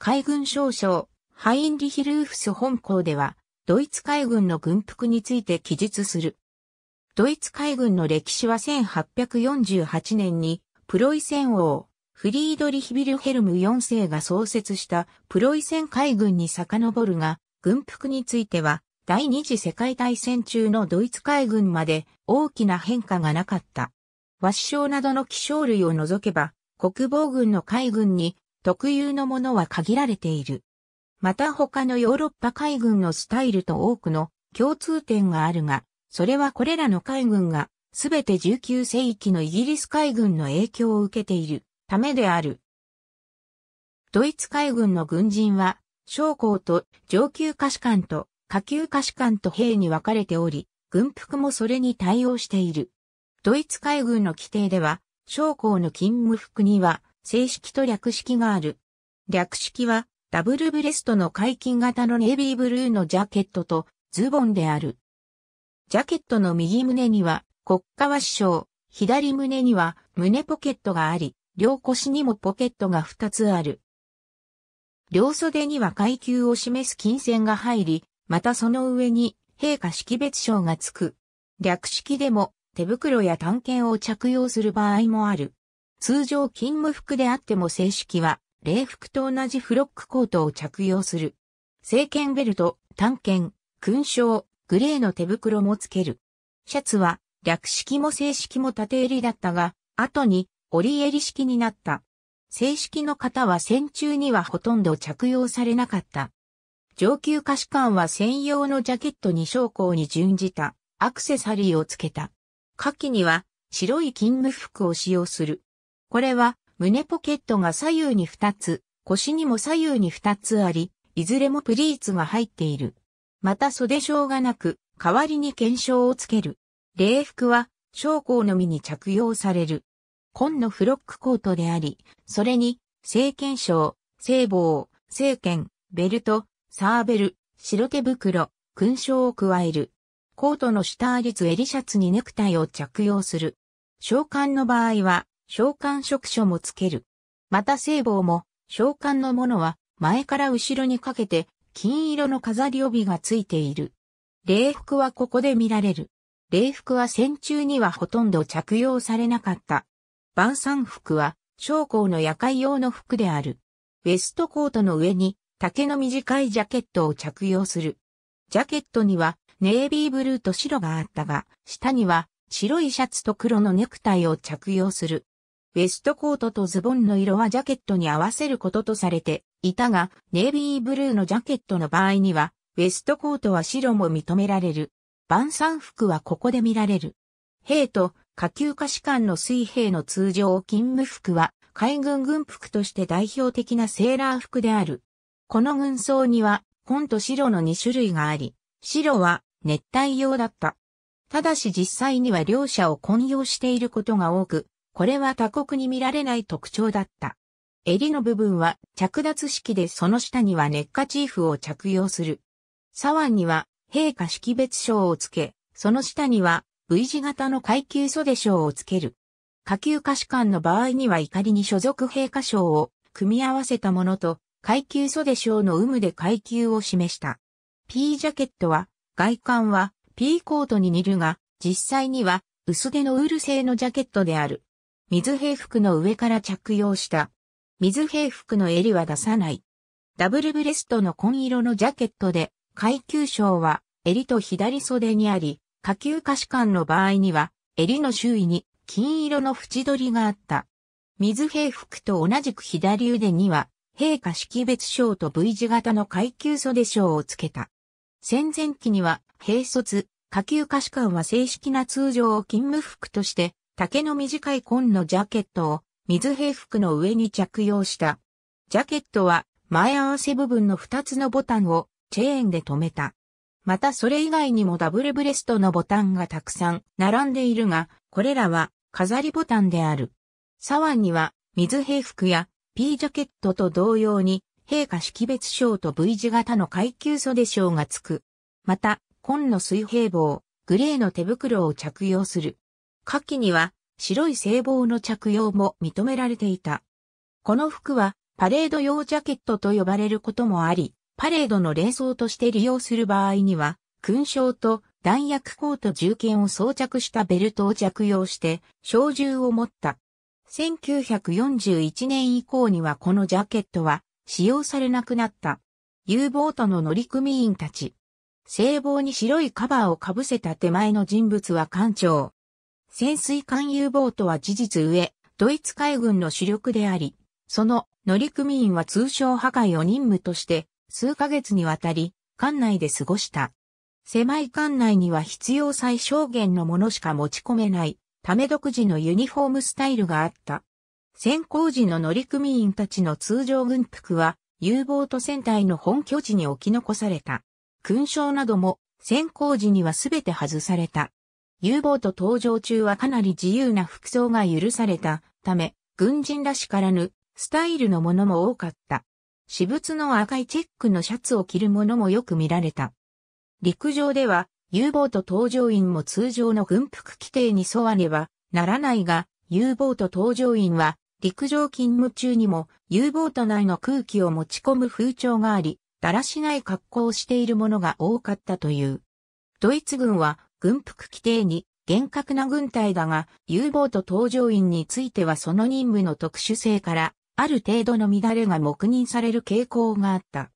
海軍少将、ハインリヒ・ルーフス本校では、ドイツ海軍の軍服について記述する。ドイツ海軍の歴史は1848年に、プロイセン王、フリードリヒ・ビルヘルム4世が創設したプロイセン海軍に遡るが、軍服については、第二次世界大戦中のドイツ海軍まで大きな変化がなかった。和紙章などの気象類を除けば、国防軍の海軍に特有のものは限られている。また他のヨーロッパ海軍のスタイルと多くの共通点があるが、それはこれらの海軍がすべて19世紀のイギリス海軍の影響を受けているためである。ドイツ海軍の軍人は、将校と上級下士官と下級下士官と兵に分かれており、軍服もそれに対応している。ドイツ海軍の規定では、将校の勤務服には正式と略式がある。略式は、ダブルブレストの解禁型のネイビーブルーのジャケットとズボンである。ジャケットの右胸には国家は首相、左胸には胸ポケットがあり、両腰にもポケットが2つある。両袖には階級を示す金線が入り、またその上に陛下識別証がつく。略式でも手袋や探検を着用する場合もある。通常勤務服であっても正式は、礼服と同じフロックコートを着用する。聖剣ベルト、短剣、勲章、グレーの手袋もつける。シャツは、略式も正式も縦襟だったが、後に折襟式になった。正式の方は戦中にはほとんど着用されなかった。上級下士官は専用のジャケットに将校に準じたアクセサリーをつけた。下記には白い勤務服を使用する。これは胸ポケットが左右に2つ、腰にも左右に2つあり、いずれもプリーツが入っている。また袖章がなく、代わりに懸賞をつける。礼服は、将校のみに着用される。紺のフロックコートであり、それに、聖剣章、聖棒、聖剣、ベルト、サーベル、白手袋、勲章を加える。コートの下ありつ襟シャツにネクタイを着用する。召喚の場合は、召喚触手もつける。また聖棒も、召喚のものは、前から後ろにかけて、金色の飾り帯がついている。礼服はここで見られる。礼服は戦中にはほとんど着用されなかった。晩餐服は、将校の夜会用の服である。ウェストコートの上に、竹の短いジャケットを着用する。ジャケットには、ネイビーブルーと白があったが、下には、白いシャツと黒のネクタイを着用する。ウェストコートとズボンの色はジャケットに合わせることとされていたが、ネイビーブルーのジャケットの場合には、ウェストコートは白も認められる。晩餐服はここで見られる。兵と下級下士官の水兵の通常勤務服は海軍軍服として代表的なセーラー服である。この軍装には紺と白の2種類があり、白は熱帯用だった。ただし実際には両者を混用していることが多く、これは他国に見られない特徴だった。襟の部分は着脱式でその下にはネッカチーフを着用する。左腕には陛下識別章をつけ、その下には V 字型の階級袖章をつける。下級下士官の場合には怒りに所属陛下章を組み合わせたものと階級袖章の有無で階級を示した。P ジャケットは外観は P コートに似るが実際には薄手のウール製のジャケットである。水平服の上から着用した。水平服の襟は出さない。ダブルブレストの紺色のジャケットで、階級章は襟と左袖にあり、下級下士官の場合には、襟の周囲に金色の縁取りがあった。水平服と同じく左腕には、陛下識別章と V 字型の階級袖章をつけた。戦前期には、兵卒、下級下士官は正式な通常を勤務服として丈の短い紺のジャケットを水平服の上に着用した。ジャケットは前合わせ部分の2つのボタンをチェーンで留めた。またそれ以外にもダブルブレストのボタンがたくさん並んでいるが、これらは飾りボタンである。サワンには水平服や P ジャケットと同様に陛下識別章と V 字型の階級袖章がつく。また、紺の水平棒、グレーの手袋を着用する。下記には白い制帽の着用も認められていた。この服はパレード用ジャケットと呼ばれることもあり、パレードの連想として利用する場合には、勲章と弾薬コート銃剣を装着したベルトを着用して、小銃を持った。1941年以降にはこのジャケットは使用されなくなった。U ボートの乗組員たち。聖望に白いカバーをかぶせた手前の人物は艦長。潜水艦 U ボートは事実上、ドイツ海軍の主力であり、その乗組員は通商破壊を任務として、数ヶ月にわたり、艦内で過ごした。狭い艦内には必要最小限のものしか持ち込めない、ため独自のユニフォームスタイルがあった。先行時の乗組員たちの通常軍服は、U ボート船体の本拠地に置き残された。勲章なども、先行時にはすべて外された。U ボート登場中はかなり自由な服装が許されたため、軍人らしからぬスタイルのものも多かった。私物の赤いチェックのシャツを着るものもよく見られた。陸上では U ボート搭乗員も通常の軍服規定に沿わねばならないが、U ボート搭乗員は陸上勤務中にも U ボート内の空気を持ち込む風潮があり、だらしない格好をしているものが多かったという。ドイツ軍は軍服規定に厳格な軍隊だが、U ボート搭乗員についてはその任務の特殊性から、ある程度の乱れが黙認される傾向があった。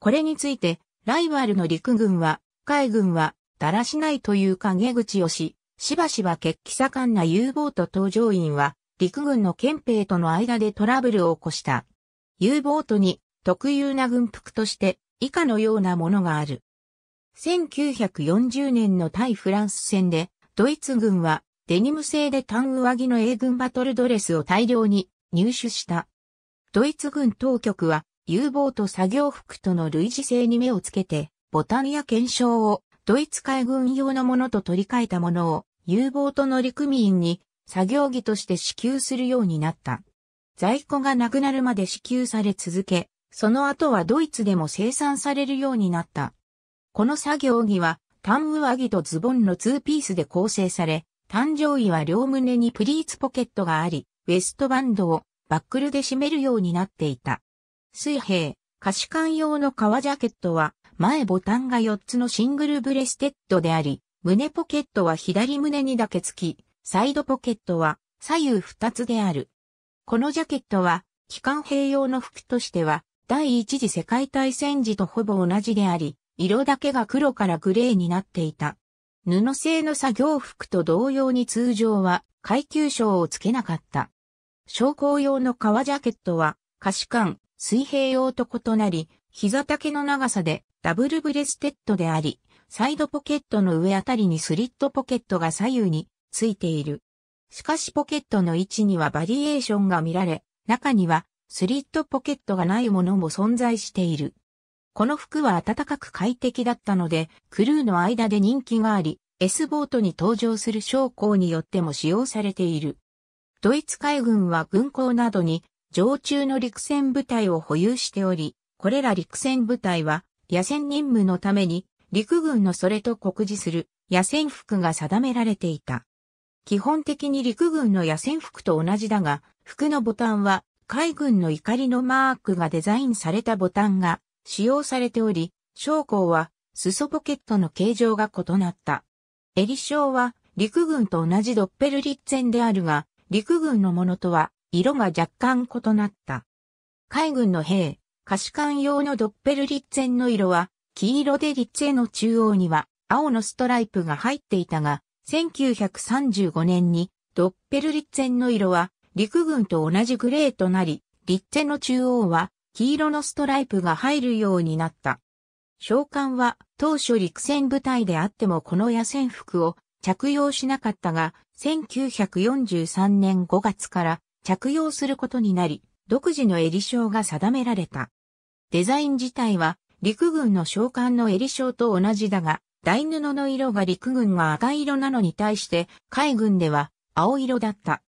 これについて、ライバルの陸軍は、海軍は、だらしないという陰口をし、しばしば決起盛んな U ボート搭乗員は、陸軍の憲兵との間でトラブルを起こした。U ボートに特有な軍服として以下のようなものがある。1940年の対フランス戦で、ドイツ軍はデニム製で単上着の英軍バトルドレスを大量に入手した。ドイツ軍当局は U 望と作業服との類似性に目をつけて、ボタンや検証をドイツ海軍用のものと取り替えたものを U 望と乗組員に作業着として支給するようになった。在庫がなくなるまで支給され続け、その後はドイツでも生産されるようになった。この作業着は、単上着とズボンのツーピースで構成され、誕生衣は両胸にプリーツポケットがあり、ウエストバンドをバックルで締めるようになっていた。水平、可視管用の革ジャケットは、前ボタンが4つのシングルブレステッドであり、胸ポケットは左胸にだけつき、サイドポケットは左右2つである。このジャケットは、機関兵用の服としては、第一次世界大戦時とほぼ同じであり、色だけが黒からグレーになっていた。布製の作業服と同様に通常は階級章をつけなかった。昇降用の革ジャケットは可視感、水平用と異なり、膝丈の長さでダブルブレステッドであり、サイドポケットの上あたりにスリットポケットが左右についている。しかしポケットの位置にはバリエーションが見られ、中にはスリットポケットがないものも存在している。この服は暖かく快適だったので、クルーの間で人気があり、S ボートに登場する将校によっても使用されている。ドイツ海軍は軍港などに常駐の陸戦部隊を保有しており、これら陸戦部隊は野戦任務のために陸軍のそれと酷似する野戦服が定められていた。基本的に陸軍の野戦服と同じだが、服のボタンは海軍の怒りのマークがデザインされたボタンが使用されており、将校は裾ポケットの形状が異なった。エリ章は陸軍と同じドッペルリッツェンであるが、陸軍のものとは色が若干異なった。海軍の兵、可視官用のドッペルリッツェンの色は黄色でリッツェの中央には青のストライプが入っていたが、1935年にドッペルリッツェンの色は陸軍と同じグレーとなり、リッツェの中央は黄色のストライプが入るようになった。召喚は当初陸戦部隊であってもこの野戦服を着用しなかったが、1943年5月から着用することになり、独自の襟章が定められた。デザイン自体は陸軍の将官の襟章と同じだが、大布の色が陸軍が赤色なのに対して海軍では青色だった。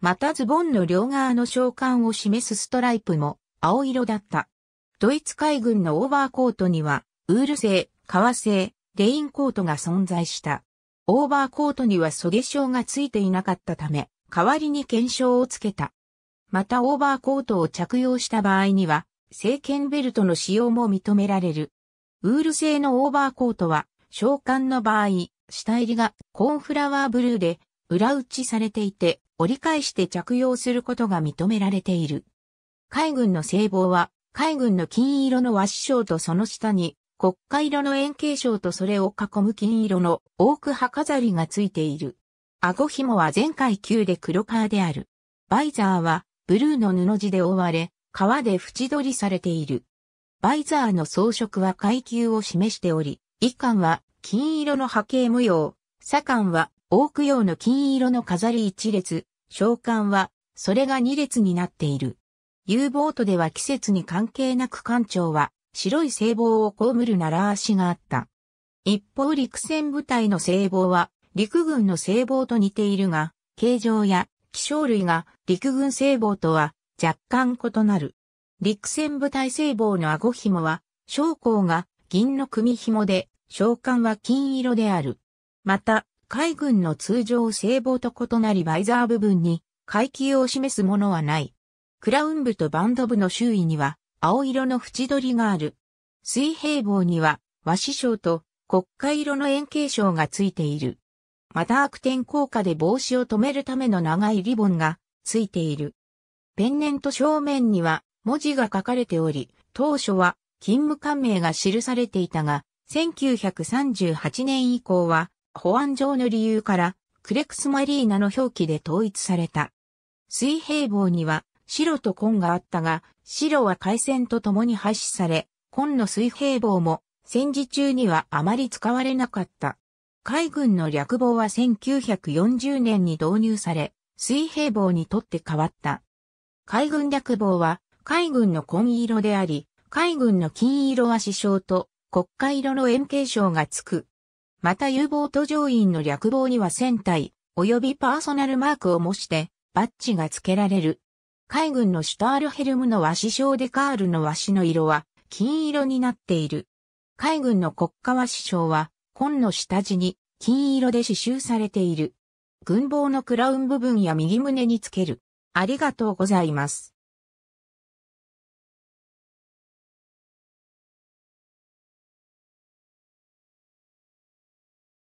またズボンの両側の召喚を示すストライプも青色だった。ドイツ海軍のオーバーコートには、ウール製、革製、レインコートが存在した。オーバーコートには袖章がついていなかったため、代わりに検証をつけた。またオーバーコートを着用した場合には、聖剣ベルトの使用も認められる。ウール製のオーバーコートは、召喚の場合、下襟がコーンフラワーブルーで裏打ちされていて、折り返して着用することが認められている。海軍の聖望は、海軍の金色の和紙章とその下に、国家色の円形章とそれを囲む金色のオーク葉飾りがついている。顎紐は全階級で黒革である。バイザーは、ブルーの布地で覆われ、革で縁取りされている。バイザーの装飾は階級を示しており、一巻は金色の波形模様、左巻はオーク用の金色の飾り一列、小巻はそれが二列になっている。U ボートでは季節に関係なく艦長は白い聖望を被る習わしがあった。一方陸戦部隊の聖望は陸軍の聖望と似ているが、形状や気象類が陸軍聖望とは若干異なる。陸戦部隊聖望の顎紐は将校が銀の組紐で、召喚は金色である。また、海軍の通常聖望と異なりバイザー部分に階級を示すものはない。クラウン部とバンド部の周囲には青色の縁取りがある。水平棒には和紙章と国家色の円形章がついている。また悪天効果で帽子を止めるための長いリボンがついている。ペンネント正面には文字が書かれており、当初は勤務官名が記されていたが、1938年以降は保安上の理由からクレクスマリーナの表記で統一された。水平棒には白と紺があったが、白は海戦と共に廃止され、紺の水平棒も戦時中にはあまり使われなかった。海軍の略棒は1940年に導入され、水平棒にとって変わった。海軍略棒は海軍の紺色であり、海軍の金色は師匠と国家色の円形章がつく。また U 望ート乗員の略棒には船体、及びパーソナルマークを模してバッジが付けられる。海軍のシュタールヘルムの和紙章でカールの和紙の色は金色になっている。海軍の国家和紙章は紺の下地に金色で刺繍されている。軍帽のクラウン部分や右胸につける。ありがとうございます。